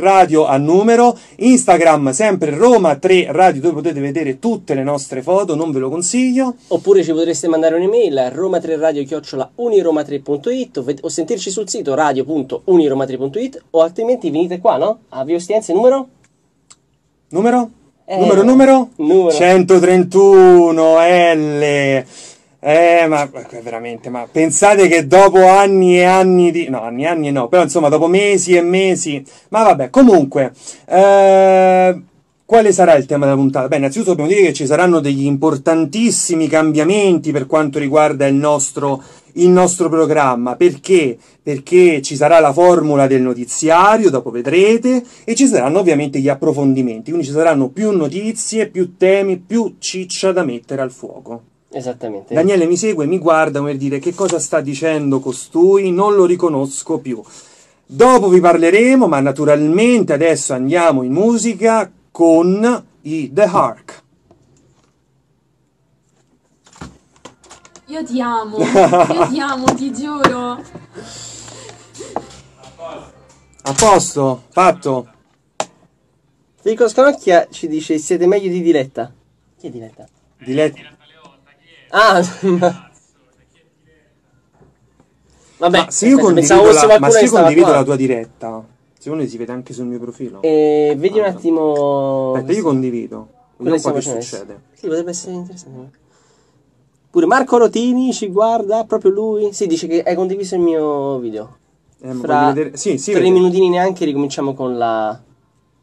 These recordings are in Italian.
Radio a numero, Instagram sempre Roma 3 Radio dove potete vedere tutte le nostre foto, non ve lo consiglio. Oppure ci potreste mandare un'email a roma3radio-uniroma3.it o sentirci sul sito radio.uniroma3.it o altrimenti venite qua, no? A Vio Stienze numero? Numero? Eh, numero, numero? Numero 131 L eh, ma veramente, ma pensate che dopo anni e anni di... No, anni e anni no, però insomma dopo mesi e mesi... Ma vabbè, comunque... Eh, quale sarà il tema della puntata? Beh, innanzitutto dobbiamo dire che ci saranno degli importantissimi cambiamenti per quanto riguarda il nostro, il nostro programma. Perché? Perché ci sarà la formula del notiziario, dopo vedrete, e ci saranno ovviamente gli approfondimenti. Quindi ci saranno più notizie, più temi, più ciccia da mettere al fuoco. Esattamente. Daniele mi segue, mi guarda per dire che cosa sta dicendo costui, non lo riconosco più. Dopo vi parleremo, ma naturalmente adesso andiamo in musica con i The Hark. Io ti amo, io ti amo, ti giuro. A posto, fatto. Federico Scamacchia ci dice siete meglio di diretta. Chi è Diletta? Diletta. Ah, cioè, Vabbè, ma se io condivido, la, ma se io condivido la tua diretta, secondo me si vede anche sul mio profilo. E eh, vedi ah, un attimo. Aspetta, io condivido. Vediamo che succede. Sì, potrebbe essere interessante. Pure Marco Rotini ci guarda, proprio lui. Si dice che hai condiviso il mio video. Eh, Fra sì, sì, tre vede. minutini neanche ricominciamo con la...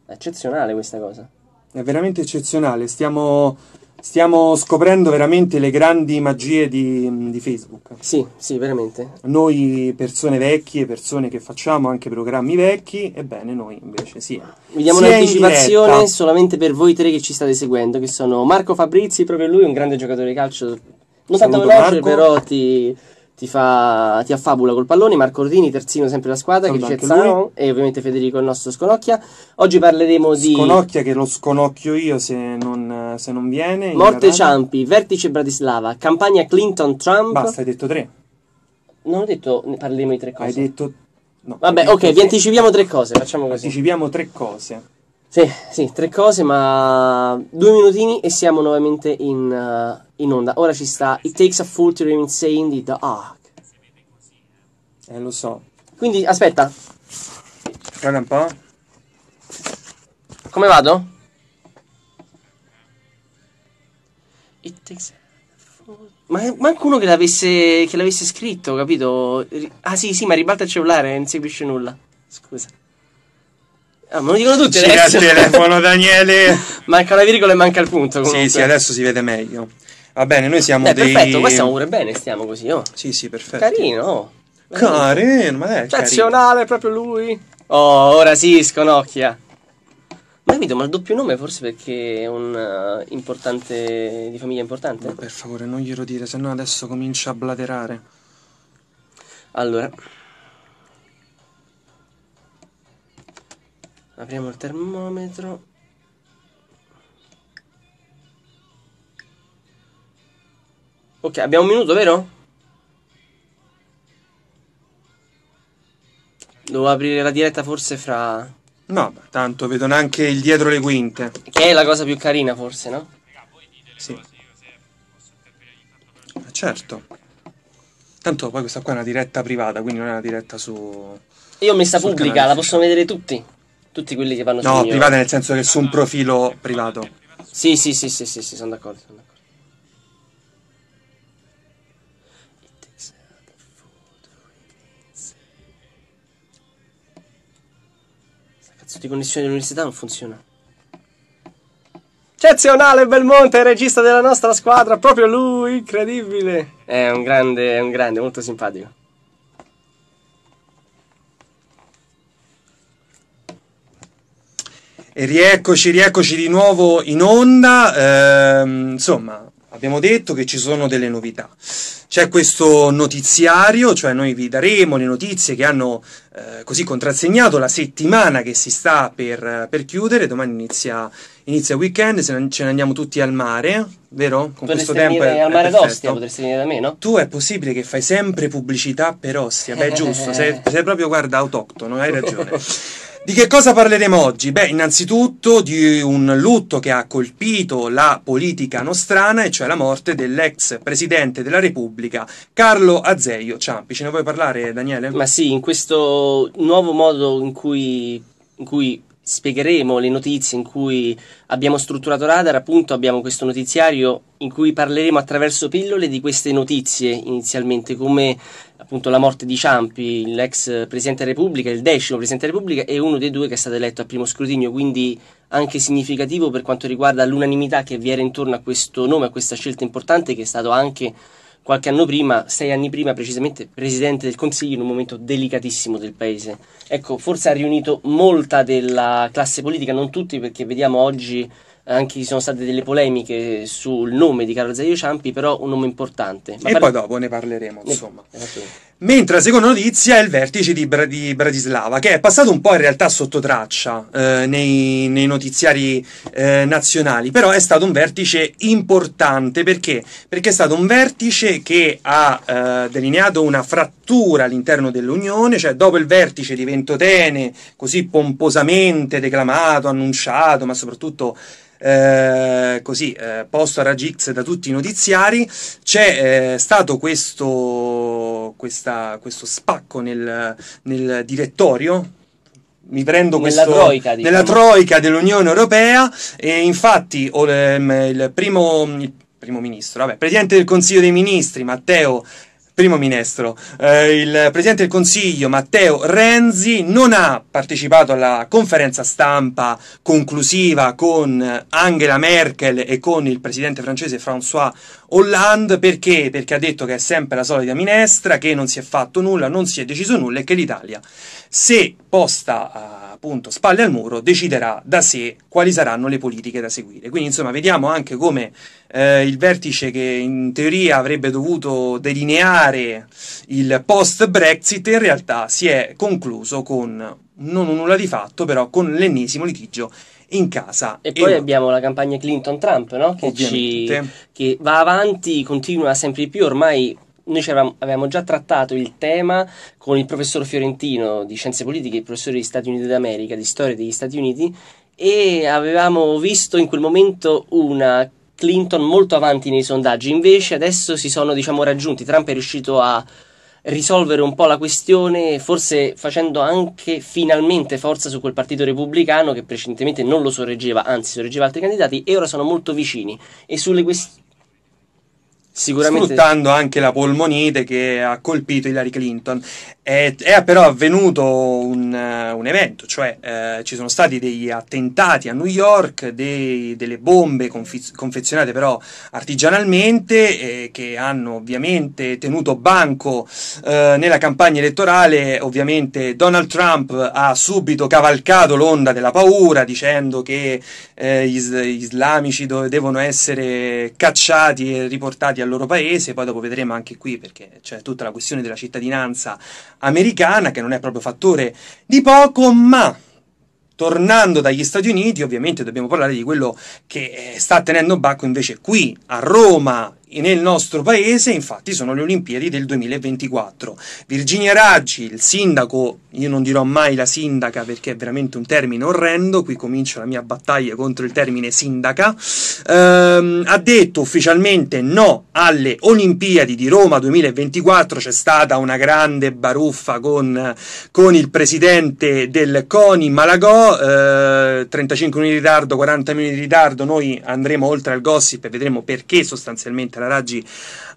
eccezionale questa cosa. È veramente eccezionale. Stiamo Stiamo scoprendo veramente le grandi magie di, di, Facebook. Sì, sì, veramente. Noi persone vecchie, persone che facciamo anche programmi vecchi, ebbene noi invece sì. Vediamo sì un'anticipazione solamente per voi tre che ci state seguendo, che sono Marco Fabrizi, proprio lui, un grande giocatore di calcio. Non tanto veloce, però ti, ti, fa, ti affabula col pallone. Marco Ordini, terzino sempre la squadra, Sono che Cezzano e ovviamente Federico il nostro Sconocchia. Oggi parleremo di. Sconocchia che lo sconocchio io se non, se non viene. Morte Ciampi, vertice Bratislava, campagna Clinton Trump. Basta, hai detto tre. Non ho detto ne parleremo di tre cose. Hai detto. No, Vabbè, ok, vi anticipiamo tre cose. Facciamo così. Anticipiamo tre cose. Sì, sì, tre cose, ma due minutini e siamo nuovamente in, uh, in onda. Ora ci sta It Takes a Fool to Remain Insane di The Ark. Eh, lo so. Quindi, aspetta. Guarda un po'. Come vado? It Takes a Fool... Ma manco uno che l'avesse, che l'avesse scritto, capito? Ah sì, sì, ma ribalta il cellulare, non seguisce nulla. Scusa. Ah, me lo dicono tutti C'è adesso. C'è telefono, Daniele. manca la virgola e manca il punto. Comunque. Sì, sì, adesso si vede meglio. Va bene, noi siamo Beh, dei... perfetto, qua stiamo pure bene, stiamo così, oh. Sì, sì, perfetto. Carino. Oh. Carino, ma dai, Eccezionale, proprio lui. Oh, ora sì, sconocchia. Ma mi ma il doppio nome forse perché è un uh, importante di famiglia importante? per favore, non glielo dire, sennò adesso comincia a blaterare. Allora, apriamo il termometro ok abbiamo un minuto vero? devo aprire la diretta forse fra no ma tanto vedono anche il dietro le quinte che è la cosa più carina forse no? sì ma certo tanto poi questa qua è una diretta privata quindi non è una diretta su io ho messa pubblica la possono vedere tutti tutti quelli che vanno no, su. No, private mio... nel senso che su un ah. profilo privato. Sì, sì, sì, sì, sì, sì sono d'accordo. Sono d'accordo. Cazzo di connessione dell'università non funziona. Eccezionale Belmonte, regista della nostra squadra, proprio lui, incredibile. È un grande, è un grande, molto simpatico. E rieccoci, rieccoci di nuovo in onda. Ehm, insomma, abbiamo detto che ci sono delle novità. C'è questo notiziario, cioè noi vi daremo le notizie che hanno eh, così contrassegnato la settimana che si sta per, per chiudere. Domani inizia, inizia il weekend, ne, ce ne andiamo tutti al mare, vero? Con potresti questo tempo è, al mare d'Ostia, potresti venire da me, no? Tu è possibile che fai sempre pubblicità per Ostia, beh giusto, sei, sei proprio, guarda, autoctono, hai ragione. Di che cosa parleremo oggi? Beh, innanzitutto di un lutto che ha colpito la politica nostrana, e cioè la morte dell'ex presidente della Repubblica Carlo Azeglio Ciampi. Ce ne vuoi parlare, Daniele? Ma sì, in questo nuovo modo in cui, in cui spiegheremo le notizie in cui abbiamo strutturato Radar, appunto abbiamo questo notiziario in cui parleremo attraverso pillole di queste notizie inizialmente, come appunto la morte di Ciampi, l'ex Presidente della Repubblica, il decimo Presidente della Repubblica e uno dei due che è stato eletto a primo scrutinio, quindi anche significativo per quanto riguarda l'unanimità che vi era intorno a questo nome, a questa scelta importante che è stato anche qualche anno prima, sei anni prima precisamente, Presidente del Consiglio in un momento delicatissimo del Paese. Ecco, forse ha riunito molta della classe politica, non tutti perché vediamo oggi anche ci sono state delle polemiche sul nome di Carlo Zaio Ciampi, però un nome importante. Ma e par- poi dopo ne parleremo, insomma. Ne- Mentre la seconda notizia è il vertice di, Bra- di, Bratislava, che è passato un po' in realtà sotto traccia eh, nei, nei, notiziari eh, nazionali, però è stato un vertice importante perché? perché è stato un vertice che ha eh, delineato una frattura all'interno dell'Unione, cioè dopo il vertice di Ventotene, così pomposamente declamato, annunciato, ma soprattutto eh, così eh, posto a Ragix da tutti i notiziari, c'è eh, stato questo, quest, questa, questo spacco nel, nel direttorio mi prendo nella troica, diciamo. nella troica dell'Unione Europea e infatti il primo, il primo ministro, vabbè, presidente del Consiglio dei Ministri Matteo primo ministro, eh, il presidente del Consiglio Matteo Renzi non ha partecipato alla conferenza stampa conclusiva con Angela Merkel e con il presidente francese François Hollande perché? Perché ha detto che è sempre la solita minestra, che non si è fatto nulla, non si è deciso nulla e che l'Italia, se posta eh, appunto spalle al muro, deciderà da sé quali saranno le politiche da seguire. Quindi insomma vediamo anche come eh, il vertice che in teoria avrebbe dovuto delineare il post-Brexit in realtà si è concluso con non un nulla di fatto, però con l'ennesimo litigio in casa. E, e poi no. abbiamo la campagna Clinton-Trump, no? che, ci, che va avanti, continua sempre di più, ormai noi avevamo, già trattato il tema con il professor Fiorentino di Scienze Politiche, il professore degli Stati Uniti d'America, di Storia degli Stati Uniti, e avevamo visto in quel momento una Clinton molto avanti nei sondaggi, invece adesso si sono diciamo, raggiunti, Trump è riuscito a risolvere un po' la questione, forse facendo anche finalmente forza su quel partito repubblicano che precedentemente non lo sorreggeva, anzi sorreggeva altri candidati e ora sono molto vicini. E sulle questioni sicuramente... sfruttando anche la polmonite che ha colpito Hillary Clinton è, è, eh, però avvenuto un, eh, un evento, cioè eh, ci sono stati degli attentati a New York, dei, delle bombe confiz- confezionate però artigianalmente eh, che hanno ovviamente tenuto banco eh, nella campagna elettorale, ovviamente Donald Trump ha subito cavalcato l'onda della paura dicendo che eh, gli, gli islamici do- devono essere cacciati e riportati al loro paese, poi dopo vedremo anche qui perché c'è tutta la questione della cittadinanza americana, che non è proprio fattore di poco, ma tornando dagli Stati Uniti, ovviamente dobbiamo parlare di quello che eh, sta tenendo Bacco invece qui a Roma nel nostro paese, infatti, sono le Olimpiadi del 2024. Virginia Raggi, il sindaco, io non dirò mai la sindaca perché è veramente un termine orrendo, qui comincia la mia battaglia contro il termine sindaca, ehm, ha detto ufficialmente no alle Olimpiadi di Roma 2024, c'è stata una grande baruffa con, con il presidente del CONI Malagò, eh, 35 minuti di ritardo, 40 minuti di ritardo, noi andremo oltre al gossip e vedremo perché sostanzialmente la Luciana Raggi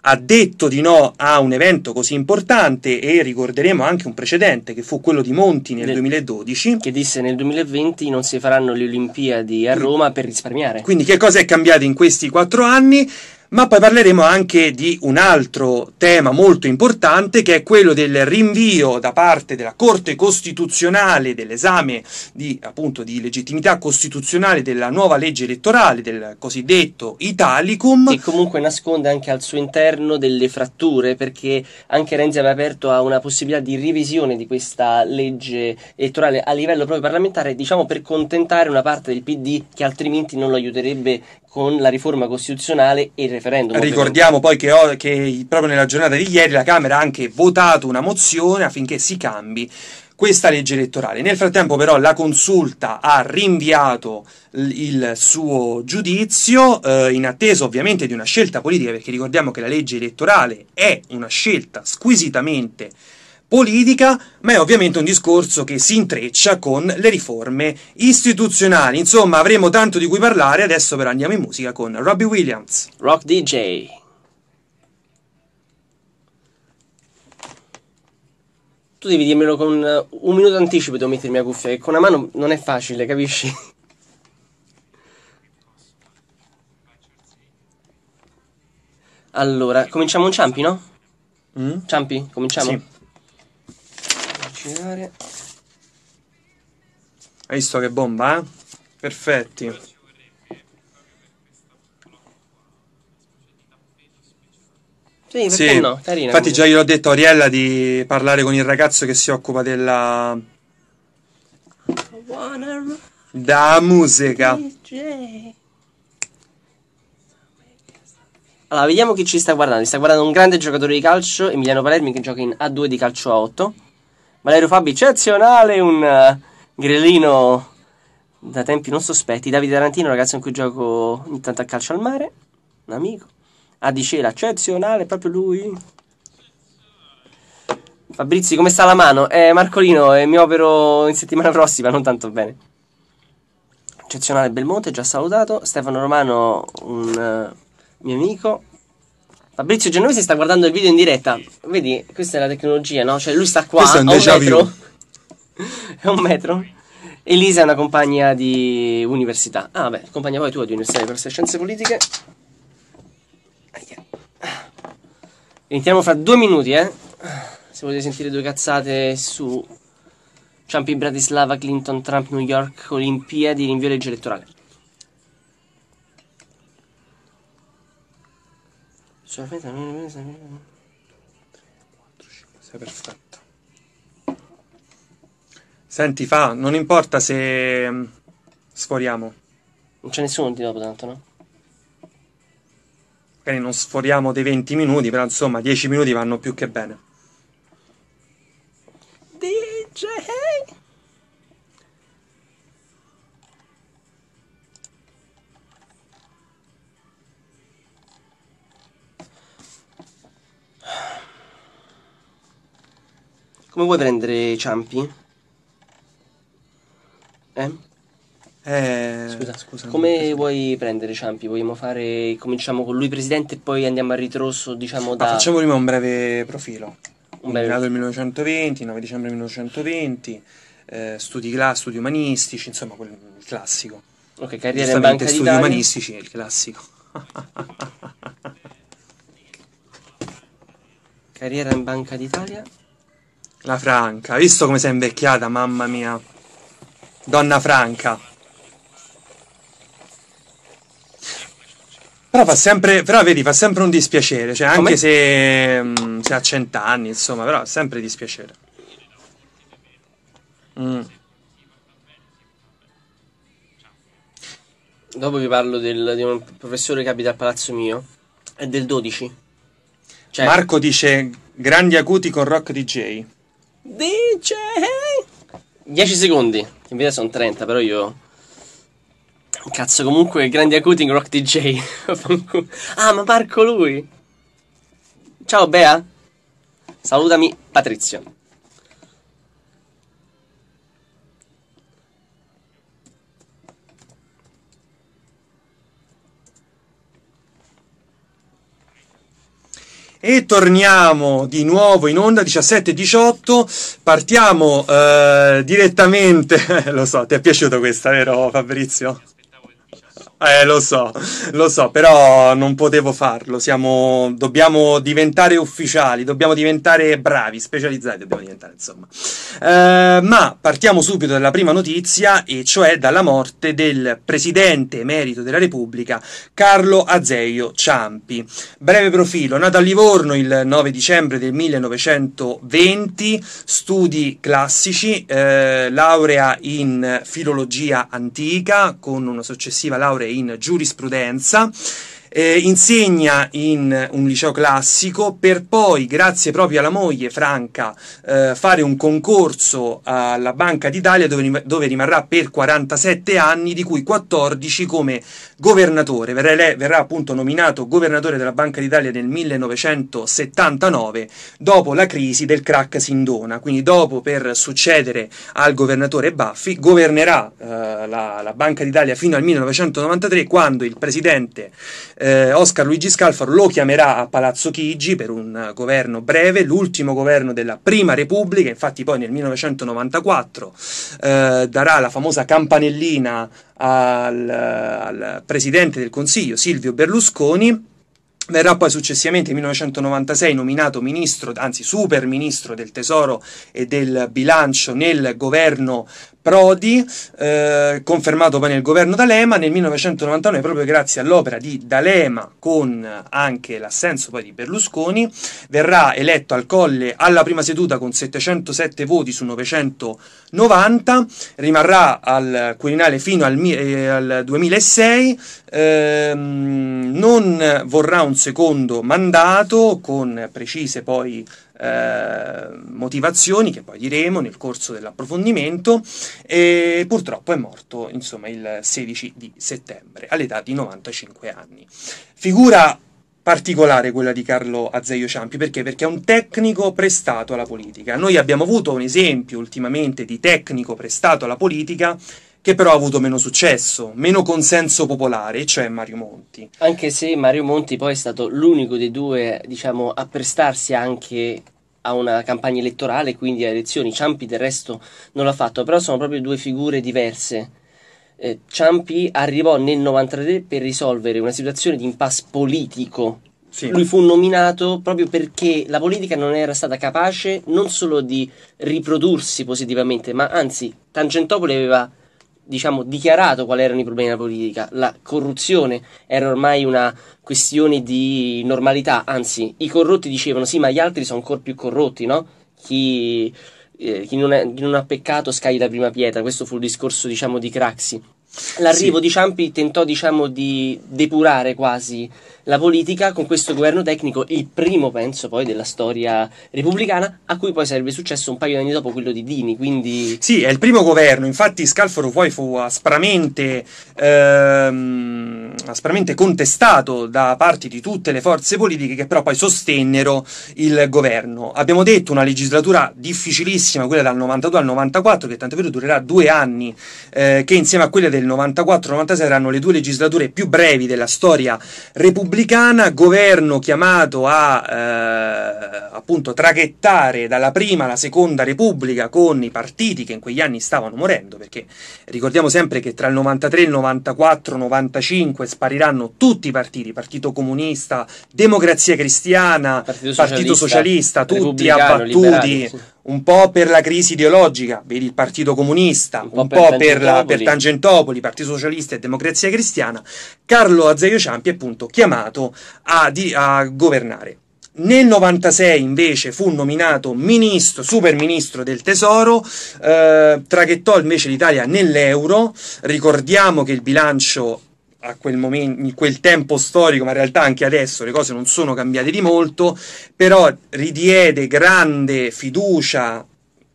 ha detto di no a un evento così importante e ricorderemo anche un precedente che fu quello di Monti nel, nel 2012 che disse nel 2020 non si faranno le Olimpiadi a Roma per risparmiare. Quindi che cosa è cambiato in questi quattro anni? ma poi parleremo anche di un altro tema molto importante che è quello del rinvio da parte della Corte Costituzionale dell'esame di, appunto, di legittimità costituzionale della nuova legge elettorale, del cosiddetto Italicum. Che comunque nasconde anche al suo interno delle fratture perché anche Renzi aveva aperto a una possibilità di revisione di questa legge elettorale a livello proprio parlamentare, diciamo per contentare una parte del PD che altrimenti non lo aiuterebbe con la riforma costituzionale e il referendum. Ricordiamo ovviamente. poi che, che proprio nella giornata di ieri la Camera ha anche votato una mozione affinché si cambi questa legge elettorale. Nel frattempo, però, la consulta ha rinviato il suo giudizio, eh, in attesa ovviamente di una scelta politica, perché ricordiamo che la legge elettorale è una scelta squisitamente politica, ma è ovviamente un discorso che si intreccia con le riforme istituzionali. Insomma, avremo tanto di cui parlare, adesso però andiamo in musica con Robbie Williams. Rock DJ. Tu devi dirmelo con eh, un minuto anticipo, devo mettermi a cuffia, che con una mano non è facile, capisci? Allora, cominciamo un ciampi, no? Mm? Ciampi, cominciamo? Sì avvicinare. Hai visto che bomba, eh? Perfetti. Sì, sì. No? Carina, Infatti, quindi. già glielo ho detto a Ariella di parlare con il ragazzo che si occupa della. Da musica. DJ. Allora, vediamo chi ci sta guardando. Ci sta guardando un grande giocatore di calcio, Emiliano Palermi, che gioca in A2 di calcio a 8. Valerio Fabi, eccezionale, un eh, grillino da tempi non sospetti. Davide Tarantino, ragazzo con cui gioco ogni tanto a calcio al mare, un amico. Adicela, eccezionale, proprio lui. Fabrizi, come sta la mano? Eh, Marcolino, eh, mi opero in settimana prossima, non tanto bene. Eccezionale Belmonte, già salutato. Stefano Romano, un uh, mio amico. Fabrizio Genovese sta guardando il video in diretta. Vedi, questa è la tecnologia, no? Cioè, lui sta qua. Questo è un déjà vu. è un metro. Elisa è una compagna di università. Ah, vabbè, compagna poi tua di Università di Corsa Scienze Politiche. Iniziamo fra due minuti, eh. Se volete sentire due cazzate su Ciampi Bratislava, Clinton, Trump, New York, Olimpiadi, rinvio legge elettorale. Sono finita, non mi 3, 4, 5, 6, perfetto. Senti, fa, non importa se mm, sforiamo. Non c'è nessuno di dopo tanto, no? Magari non sforiamo dei 20 minuti, però insomma 10 minuti vanno più che bene. DJ! Come vuoi prendere Ciampi? Eh? Eh, scusa, scusa. Come vuoi prendere Ciampi? Vogliamo fare. Cominciamo con lui presidente e poi andiamo a ritroso, diciamo da. Ma facciamo prima un breve profilo. Un breve. Nato nel 1920, 9 dicembre 1920, eh, studi, cla- studi umanistici, insomma, quel, il classico. Ok, carriera in banca studi d'Italia. umanistici, il classico. carriera in Banca d'Italia. La Franca, visto come sei invecchiata, mamma mia. Donna Franca. Però fa sempre, però vedi, fa sempre un dispiacere, cioè anche se, mh, mm, se ha cent'anni, insomma, però sempre dispiacere. Mm. Dopo vi parlo del, di un professore che abita al palazzo mio, è del 12. Cioè, Marco dice grandi acuti con rock DJ. Dice... 10 eh? secondi. In verità sono 30, però io... Cazzo, comunque, grandi acuti in Rock DJ. ah, ma Marco lui. Ciao, Bea. Salutami, Patrizio. E torniamo di nuovo in onda 17-18, partiamo eh, direttamente, lo so, ti è piaciuta questa, vero Fabrizio? Eh, lo so, lo so, però non potevo farlo. Siamo, dobbiamo diventare ufficiali, dobbiamo diventare bravi, specializzati, dobbiamo diventare, insomma. Eh, ma partiamo subito dalla prima notizia, e cioè dalla morte del presidente emerito della Repubblica, Carlo Azeio Ciampi. Breve profilo, nato a Livorno il 9 dicembre del 1920, studi classici, eh, laurea in filologia antica con una successiva laurea in giurisprudenza eh, insegna in un liceo classico per poi, grazie proprio alla moglie Franca, eh, fare un concorso alla Banca d'Italia dove, dove, rimarrà per 47 anni, di cui 14 come governatore. Verrà, verrà appunto nominato governatore della Banca d'Italia nel 1979, dopo la crisi del crack Sindona. Quindi dopo, per succedere al governatore Baffi, governerà eh, la, la Banca d'Italia fino al 1993, quando il presidente eh, Oscar Luigi Scalfaro lo chiamerà a Palazzo Chigi per un eh, governo breve, l'ultimo governo della Prima Repubblica, infatti poi nel 1994 eh, darà la famosa campanellina al, eh, al presidente del Consiglio Silvio Berlusconi Verrà poi successivamente, nel 1996, nominato ministro, anzi super ministro del tesoro e del bilancio nel governo Prodi, eh, confermato poi nel governo D'Alema. Nel 1999, proprio grazie all'opera di D'Alema, con anche l'assenso poi di Berlusconi, verrà eletto al Colle alla prima seduta con 707 voti su 990, rimarrà al Quirinale fino al, eh, al 2006, ehm, non vorrà un secondo mandato con precise poi eh, motivazioni che poi diremo nel corso dell'approfondimento e purtroppo è morto insomma il 16 di settembre all'età di 95 anni. Figura particolare quella di Carlo Azeglio Ciampi, perché? Perché è un tecnico prestato alla politica. Noi abbiamo avuto un esempio ultimamente di tecnico prestato alla politica che però ha avuto meno successo, meno consenso popolare, cioè Mario Monti. Anche se Mario Monti poi è stato l'unico dei due, diciamo, a prestarsi anche a una campagna elettorale, quindi a elezioni. Ciampi del resto non l'ha fatto, però sono proprio due figure diverse. Eh, Ciampi arrivò nel 93 per risolvere una situazione di impasse politico. Sì. Lui fu nominato proprio perché la politica non era stata capace non solo di riprodursi positivamente, ma anzi Tangentopoli aveva diciamo, dichiarato quali erano i problemi della politica. La corruzione era ormai una questione di normalità, anzi, i corrotti dicevano sì, ma gli altri sono ancora più corrotti, no? Chi, eh, chi, non è, chi, non ha peccato scagli la prima pietra, questo fu il discorso, diciamo, di Craxi. L'arrivo sì. di Ciampi tentò diciamo, di depurare quasi la politica con questo governo tecnico, il primo penso poi della storia repubblicana, a cui poi sarebbe successo un paio di anni dopo quello di Dini. Quindi... Sì, è il primo governo, infatti Scalforo poi fu aspramente, ehm, aspramente contestato da parte di tutte le forze politiche che però poi sostennero il governo. Abbiamo detto una legislatura difficilissima, quella dal 92 al 94, che tanto vero durerà due anni, eh, che insieme a quella del 94-96 erano le due legislature più brevi della storia repubblicana, governo chiamato a eh, appunto traghettare dalla prima alla seconda repubblica con i partiti che in quegli anni stavano morendo, perché ricordiamo sempre che tra il 93 il 94, 95 spariranno tutti i partiti, Partito Comunista, Democrazia Cristiana, Partito Socialista, Partito Socialista tutti abbattuti. Liberali, sì un po' per la crisi ideologica, vedi il Partito Comunista, un po', per, po per, la, per, Tangentopoli. Partito Socialista e Democrazia Cristiana, Carlo Azeglio Ciampi è appunto chiamato a, di, a governare. Nel 96 invece fu nominato ministro, super ministro del tesoro, eh, traghettò invece l'Italia nell'euro, ricordiamo che il bilancio a quel momento, in quel tempo storico, ma in realtà anche adesso le cose non sono cambiate di molto, però ridiede grande fiducia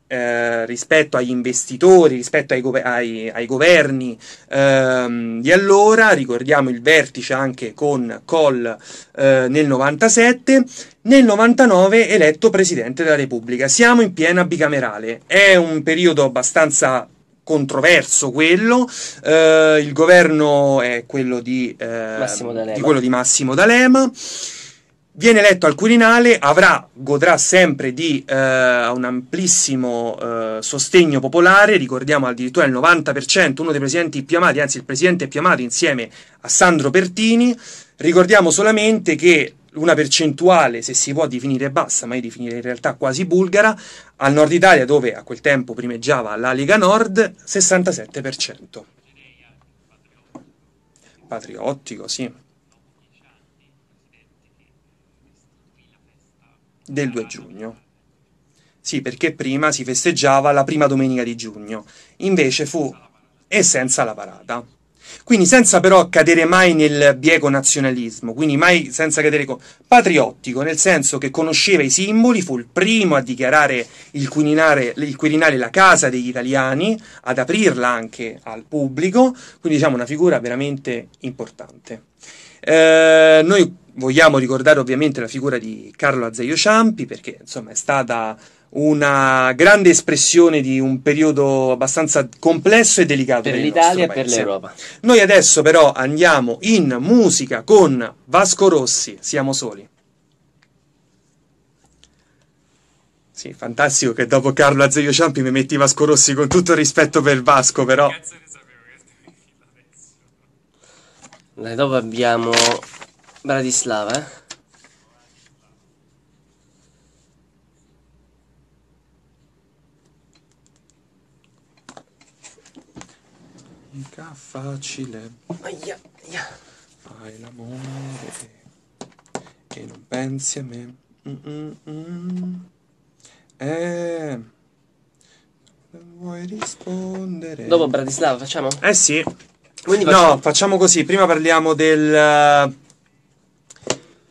eh, rispetto agli investitori, rispetto ai, go- ai, ai governi ehm, di allora, ricordiamo il vertice anche con Kohl eh, nel 97, nel 99 eletto Presidente della Repubblica. Siamo in piena bicamerale, è un periodo abbastanza controverso quello, eh, il governo è quello di, eh, di quello di Massimo D'Alema viene eletto al Quirinale, avrà, godrà sempre di eh, un amplissimo eh, sostegno popolare, ricordiamo addirittura il 90%, uno dei presidenti più amati, anzi il presidente più amato insieme a Sandro Pertini, ricordiamo solamente che una percentuale, se si può definire bassa, ma io definirei in realtà quasi bulgara, al nord Italia, dove a quel tempo primeggiava la Lega Nord, 67%. Patriottico, sì. Del 2 giugno. Sì, perché prima si festeggiava la prima domenica di giugno, invece fu e senza la parata. Quindi senza però cadere mai nel bieco nazionalismo, quindi mai senza cadere con... patriottico, nel senso che conosceva i simboli, fu il primo a dichiarare il Quirinale, il Quirinale la casa degli italiani, ad aprirla anche al pubblico, quindi diciamo una figura veramente importante. Eh, noi vogliamo ricordare ovviamente la figura di Carlo Azeglio Ciampi perché insomma è stata una grande espressione di un periodo abbastanza complesso e delicato per, l'Italia e per l'Europa. Noi adesso però andiamo in musica con Vasco Rossi, siamo soli. Sì, fantastico che dopo Carlo Azeglio Ciampi mi metti Vasco Rossi con tutto il rispetto per Vasco, però. Dai, dopo abbiamo Bratislava, eh? facile. Aia, aia. Fai l'amore e non pensi a me. Eh, non vuoi rispondere? Dopo Bratislava facciamo? Eh sì. Facciamo... No, facciamo così. Prima parliamo del... Eh,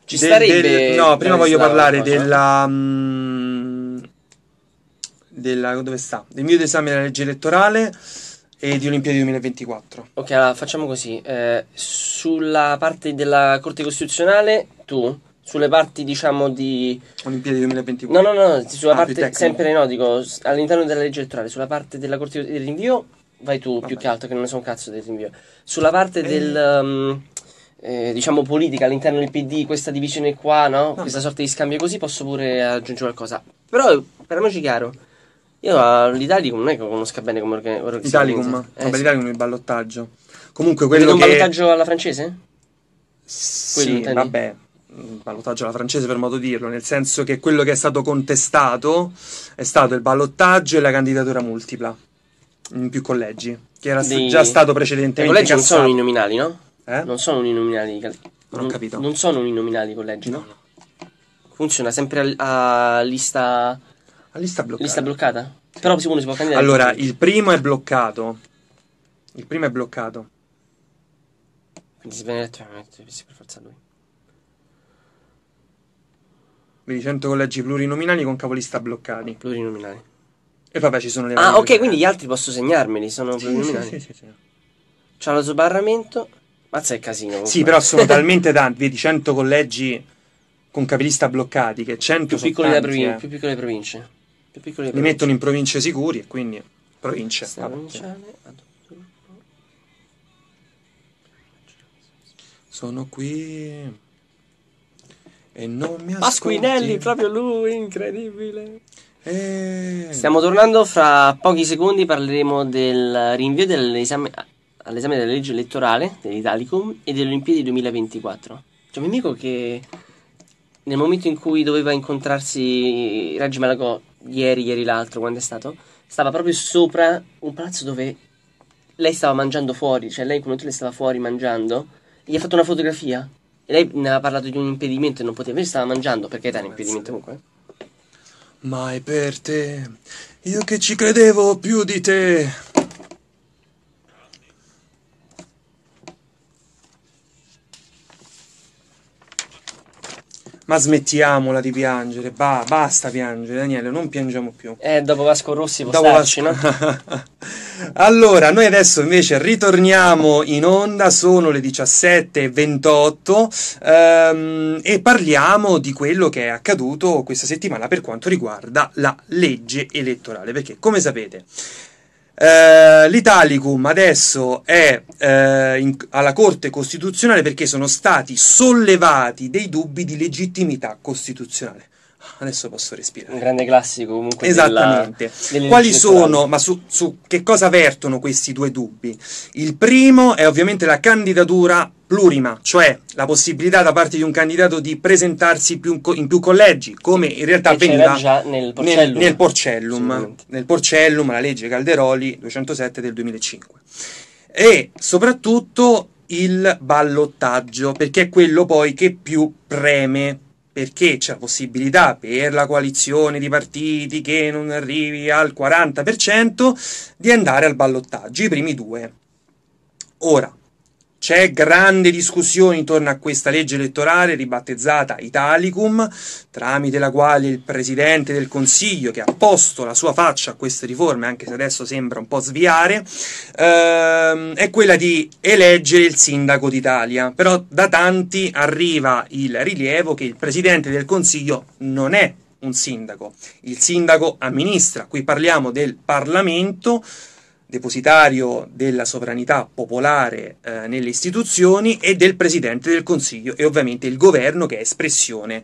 Ci del, starebbe... Del, no, prima Bratislava voglio parlare della... Mh, mm, della... dove sta? Del mio esame della legge elettorale e di Olimpiadi 2024. Ok, allora facciamo così. Eh, sulla parte della Corte Costituzionale, tu, sulle parti diciamo di... Olimpiadi 2024. No, no, no, sulla ah, parte... Sempre no, dico, all'interno della legge elettorale, sulla parte della Corte del rinvio, vai tu Vabbè. più che altro, che non ne so un cazzo del rinvio. Sulla parte e... Eh. del... Um, eh, diciamo politica all'interno del PD, questa divisione qua, no? Vabbè. Questa sorta di scambio così, posso pure aggiungere qualcosa. Però, parliamoci chiaro io ah, l'Italicum non è che conosca bene come organizzazione. Italicum, eh, vabbè, sì. Italicum il ballottaggio. Comunque quello Quindi che... un ballottaggio alla francese? Sì, vabbè, un ballottaggio alla francese per modo di dirlo, nel senso che quello che è stato contestato è stato il ballottaggio e la candidatura multipla in più collegi, che era Dei... già stato precedentemente. I collegi cassato. non sono uninominali, no? Eh? Non sono uninominali. Non, non ho capito. Non sono uninominali i collegi, no? no? Funziona sempre a, a lista la lista bloccata. Lista bloccata? Però uno si può cambiare. Allora, il primo è bloccato. Il primo è bloccato. Quindi si prende per forza lui. Vedi 100 collegi plurinominali con capolista bloccati. Plurinominali. E vabbè, ci sono le Ah, ok, quindi gli altri posso segnarmeli, sono sì, plurinominali. Sì, sì, sì, sì. C'ha lo sbarramento. Mazza è casino. Comunque. Sì, però sono talmente tanti, vedi 100 collegi con capolista bloccati che 100 più piccoli tanti, eh. più piccole province più Li mettono in province sicuri e quindi province. Sono qui e non mi ascolti. Pasquinelli, proprio lui, incredibile. E... Eh. Stiamo tornando fra pochi secondi, parleremo del rinvio dell'esame, all'esame della legge elettorale dell'Italicum e delle Olimpiadi 2024. C'è un amico che nel momento in cui doveva incontrarsi Raggi Malagò ieri, ieri l'altro, quando è stato, stava proprio sopra un palazzo dove lei stava mangiando fuori, cioè lei come tu le stava fuori mangiando, gli ha fatto una fotografia. E lei ne aveva parlato di un impedimento e non poteva, invece stava mangiando, perché era un impedimento comunque. Ma è per te, io che ci credevo più di te. Ma smettiamola di piangere, ba- basta piangere, Daniele, non piangiamo più. Eh, dopo Vasco Rossi può starci, no? allora, noi adesso invece ritorniamo in onda, sono le 17.28 ehm, e parliamo di quello che è accaduto questa settimana per quanto riguarda la legge elettorale, perché come sapete... Eh, L'Italicum adesso è uh, in, alla Corte Costituzionale perché sono stati sollevati dei dubbi di legittimità costituzionale adesso posso respirare. Un grande classico comunque. Esattamente. Della, Quali sono, ma su, su che cosa vertono questi due dubbi? Il primo è ovviamente la candidatura plurima, cioè la possibilità da parte di un candidato di presentarsi più in più collegi, come in realtà che avveniva già nel Porcellum. Nel, nel, porcellum nel porcellum, la legge Calderoli 207 del 2005. E soprattutto il ballottaggio, perché è quello poi che più preme perché c'è la possibilità per la coalizione di partiti che non arrivi al 40% di andare al ballottaggio, i primi due. Ora, c'è grande discussione intorno a questa legge elettorale ribattezzata Italicum, tramite la quale il Presidente del Consiglio, che ha posto la sua faccia a queste riforme, anche se adesso sembra un po' sviare, ehm, è quella di eleggere il sindaco d'Italia. Però da tanti arriva il rilievo che il Presidente del Consiglio non è un sindaco. Il sindaco amministra, qui parliamo del Parlamento depositario della sovranità popolare eh, nelle istituzioni e del Presidente del Consiglio e ovviamente il governo che è espressione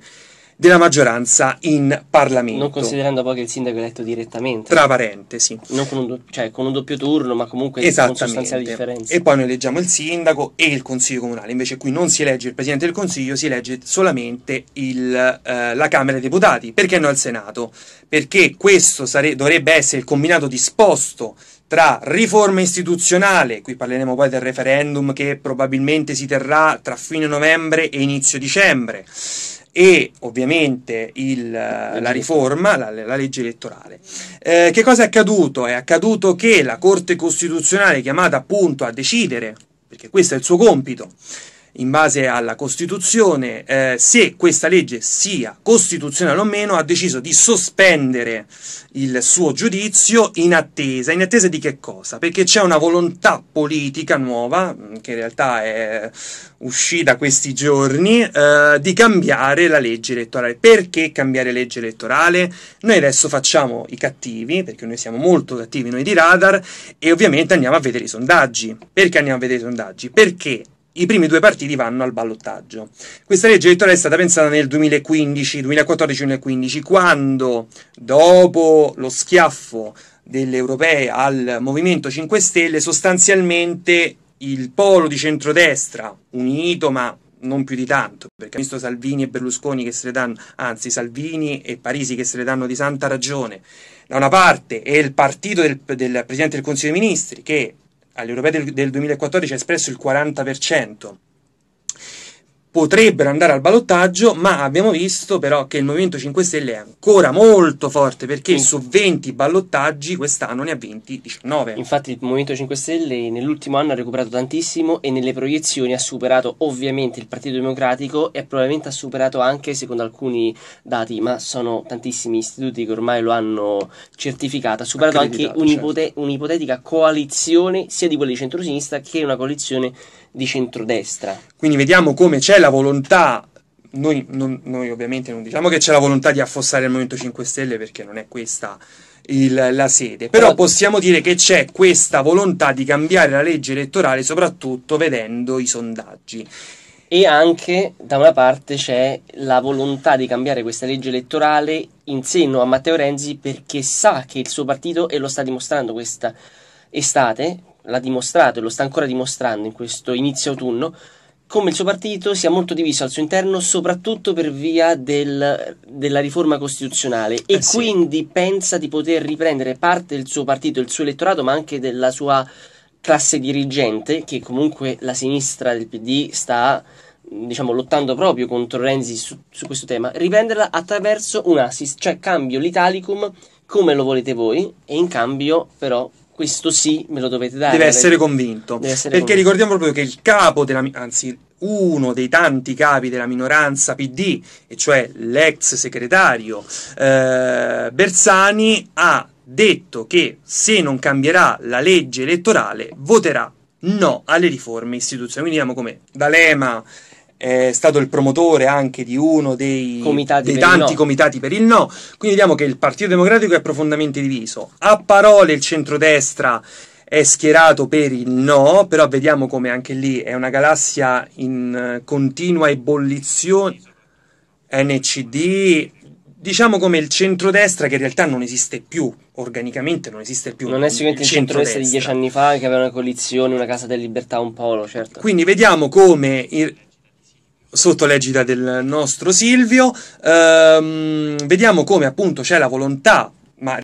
della maggioranza in Parlamento. Non considerando poi che il sindaco è eletto direttamente. Tra parentesi. Non con un, do- cioè, con un doppio turno, ma comunque con sostanziali differenze. E poi noi eleggiamo il sindaco e il consiglio comunale. Invece qui non si elegge il presidente del consiglio, si elegge solamente il, eh, la Camera dei Deputati. Perché no al Senato? Perché questo sare- dovrebbe essere il combinato disposto tra riforma istituzionale, qui parleremo poi del referendum che probabilmente si terrà tra fine novembre e inizio dicembre, e ovviamente il, la riforma, la, la legge elettorale. Eh, che cosa è accaduto? È accaduto che la Corte Costituzionale, chiamata appunto a decidere, perché questo è il suo compito, in base alla Costituzione, eh, se questa legge sia costituzionale o meno, ha deciso di sospendere il suo giudizio in attesa. In attesa di che cosa? Perché c'è una volontà politica nuova, mm, che in realtà è uscita questi giorni, eh, di cambiare la legge elettorale. Perché cambiare legge elettorale? Noi adesso facciamo i cattivi, perché noi siamo molto cattivi noi di radar, e ovviamente andiamo a vedere i sondaggi. Perché andiamo a vedere i sondaggi? Perché i primi due partiti vanno al ballottaggio. Questa legge elettorale è stata pensata nel 2015, 2014-2015, quando dopo lo schiaffo delle europee al Movimento 5 Stelle, sostanzialmente il polo di centrodestra, unito ma non più di tanto, perché ha visto Salvini e Berlusconi che se le danno, anzi Salvini e Parisi che se le danno di santa ragione, da una parte e il partito del, del Presidente del Consiglio dei Ministri che agli del, del 2014 ha espresso il 40%, potrebbero andare al ballottaggio, ma abbiamo visto però che il Movimento 5 Stelle è ancora molto forte perché In... Mm. su 20 ballottaggi quest'anno ne ha vinti 19. Infatti il Movimento 5 Stelle nell'ultimo anno ha recuperato tantissimo e nelle proiezioni ha superato ovviamente il Partito Democratico e probabilmente ha superato anche, secondo alcuni dati, ma sono tantissimi istituti che ormai lo hanno certificato, ha superato anche un'ipote- certo. un'ipotetica coalizione sia di quelli di centrosinistra che una coalizione di centrodestra. Quindi vediamo come c'è la volontà noi, non, noi, ovviamente non diciamo che c'è la volontà di affossare il Movimento 5 Stelle perché non è questa il, la sede, però possiamo dire che c'è questa volontà di cambiare la legge elettorale soprattutto vedendo i sondaggi. E anche da una parte c'è la volontà di cambiare questa legge elettorale in seno a Matteo Renzi perché sa che il suo partito, e lo sta dimostrando questa estate, l'ha dimostrato e lo sta ancora dimostrando in questo inizio autunno, come il suo partito sia molto diviso al suo interno, soprattutto per via del, della riforma costituzionale eh e sì. quindi pensa di poter riprendere parte del suo partito, del suo elettorato, ma anche della sua classe dirigente, che comunque la sinistra del PD sta diciamo lottando proprio contro Renzi su, su questo tema, riprenderla attraverso un assist, cioè cambio l'Italicum come lo volete voi e in cambio però questo sì me lo dovete dare. Deve essere convinto. Deve essere perché convinto. ricordiamo proprio che il capo della, anzi uno dei tanti capi della minoranza PD, e cioè l'ex segretario eh, Bersani, ha detto che se non cambierà la legge elettorale voterà no alle riforme istituzionali. Quindi vediamo come D'Alema è stato il promotore anche di uno dei, dei tanti no. comitati per il no. Quindi vediamo che il Partito Democratico è profondamente diviso. A parole il centrodestra è schierato per il no, però vediamo come anche lì è una galassia in eh, continua ebollizione. NCD, diciamo come il centrodestra che in realtà non esiste più, organicamente non esiste più. Non è sicuramente il centrodestra, centrodestra di dieci anni fa che aveva una coalizione, una casa della libertà, un polo, certo. Quindi vediamo come... Il, sotto l'egida del nostro Silvio, ehm, vediamo come appunto c'è la volontà, ma